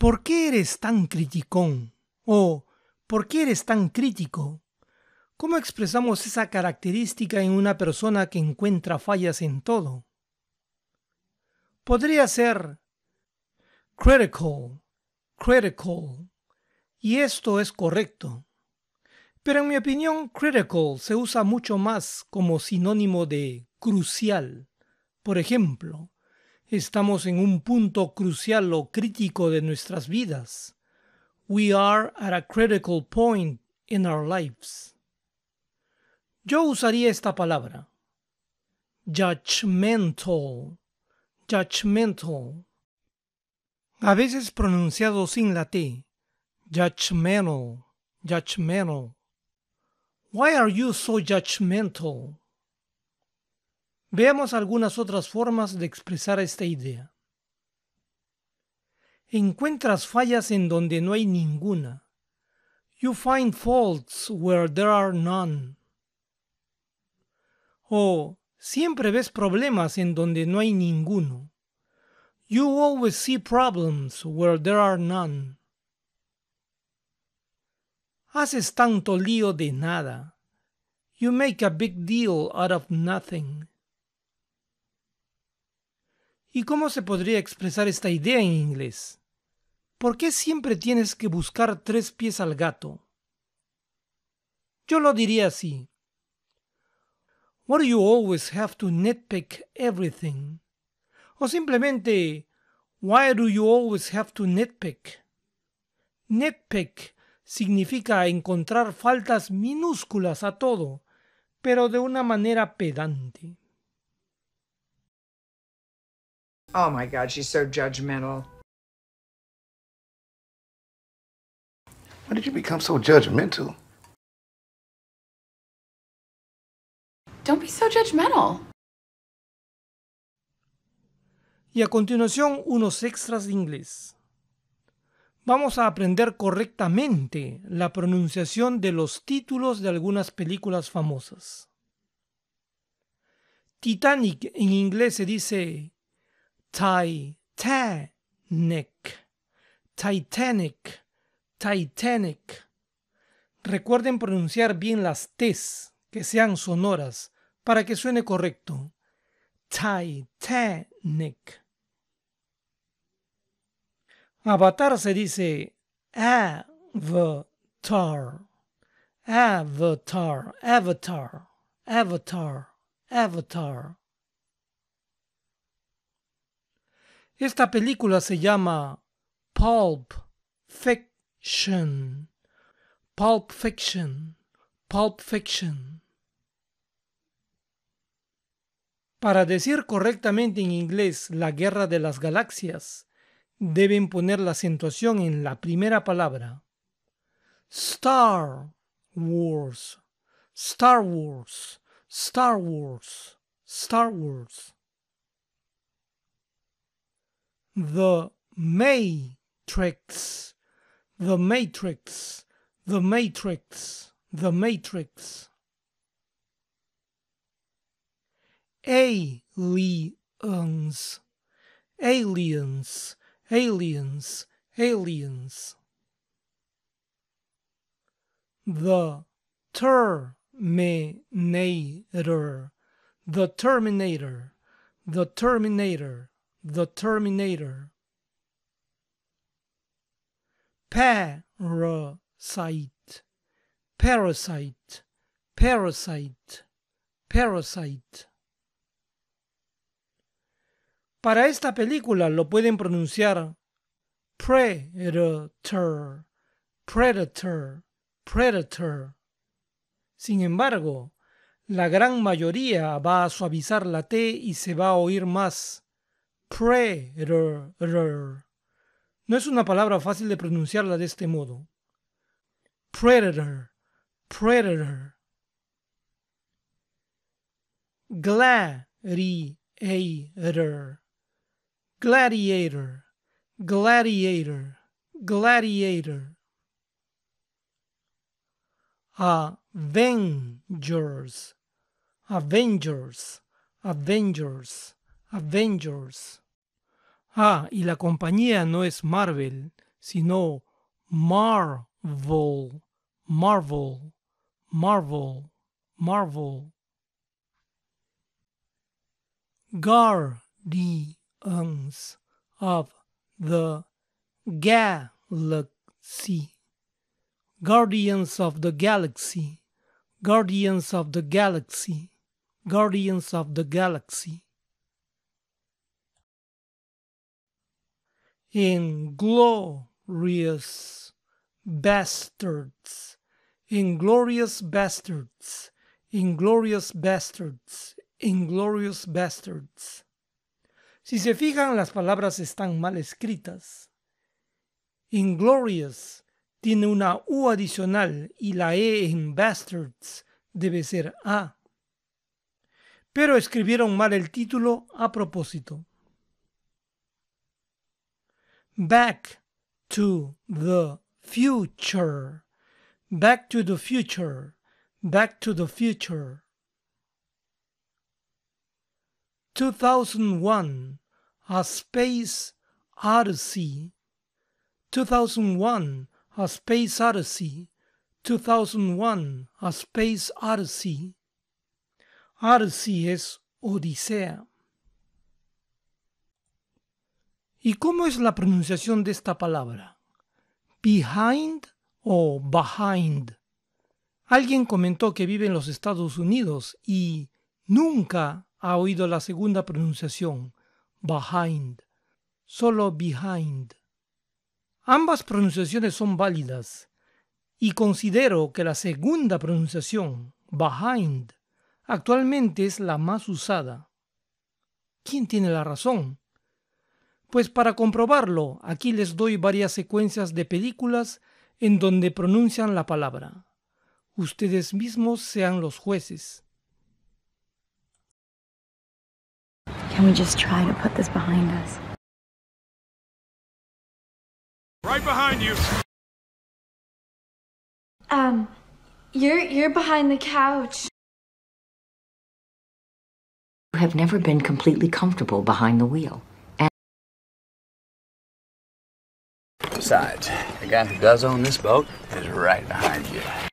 ¿por qué eres tan criticón? ¿O por qué eres tan crítico? ¿Cómo expresamos esa característica en una persona que encuentra fallas en todo? Podría ser critical, critical, y esto es correcto. Pero en mi opinión, critical se usa mucho más como sinónimo de crucial. Por ejemplo, Estamos en un punto crucial o crítico de nuestras vidas. We are at a critical point in our lives. Yo usaría esta palabra. Judgmental. Judgmental. A veces pronunciado sin la T. Judgmental. Judgmental. Why are you so judgmental? Veamos algunas otras formas de expresar esta idea. Encuentras fallas en donde no hay ninguna. You find faults where there are none. O siempre ves problemas en donde no hay ninguno. You always see problems where there are none. Haces tanto lío de nada. You make a big deal out of nothing. ¿Y cómo se podría expresar esta idea en inglés? ¿Por qué siempre tienes que buscar tres pies al gato? Yo lo diría así. Why do you always have to nitpick everything? O simplemente, why do you always have to nitpick? Nitpick significa encontrar faltas minúsculas a todo, pero de una manera pedante. Oh my God, she's so judgmental. Why did you become so judgmental? Don't be so judgmental. Y a continuación, unos extras de inglés. Vamos a aprender correctamente la pronunciación de los títulos de algunas películas famosas. Titanic en inglés se dice Titanic, Titanic, Titanic. Recuerden pronunciar bien las T's que sean sonoras para que suene correcto. Titanic. Avatar se dice avatar, avatar, avatar, avatar, avatar. Esta película se llama Pulp Fiction. Pulp Fiction. Pulp Fiction. Para decir correctamente en inglés la guerra de las galaxias, deben poner la acentuación en la primera palabra. Star Wars. Star Wars. Star Wars. Star Wars. the matrix, the matrix, the matrix, the matrix. Aliens, aliens, aliens, aliens. The Terminator, the Terminator, the Terminator. The Terminator. Parasite. Parasite. Parasite. Parasite. Para esta película lo pueden pronunciar Predator. Predator. Predator. Sin embargo, la gran mayoría va a suavizar la T y se va a oír más Predator. No es una palabra fácil de pronunciarla de este modo. Predator. Predator. Gladiator. Gladiator. Gladiator. Gladiator. Avengers. Avengers. Avengers. Avengers. Ah, y la compañía no es Marvel, sino Marvel, Marvel, Marvel, Marvel. Guardians of the Galaxy. Guardians of the Galaxy. Guardians of the Galaxy. Guardians of the Galaxy. Inglorious Bastards, Inglorious Bastards, Inglorious Bastards, Inglorious Bastards. Si se fijan, las palabras están mal escritas. Inglorious tiene una U adicional y la E en Bastards debe ser A. Pero escribieron mal el título a propósito. back to the future, back to the future, back to the future. 2001, A Space Odyssey, 2001, A Space Odyssey, 2001, A Space Odyssey. Odyssey is Odisea. ¿Y cómo es la pronunciación de esta palabra? ¿Behind o behind? Alguien comentó que vive en los Estados Unidos y nunca ha oído la segunda pronunciación, behind, solo behind. Ambas pronunciaciones son válidas y considero que la segunda pronunciación, behind, actualmente es la más usada. ¿Quién tiene la razón? Pues para comprobarlo, aquí les doy varias secuencias de películas en donde pronuncian la palabra. Ustedes mismos sean los jueces. Can we just try to put this behind us? Right behind you. Um, you're you're behind the couch. You have never been completely comfortable behind the wheel. Besides, the guy who does own this boat is right behind you.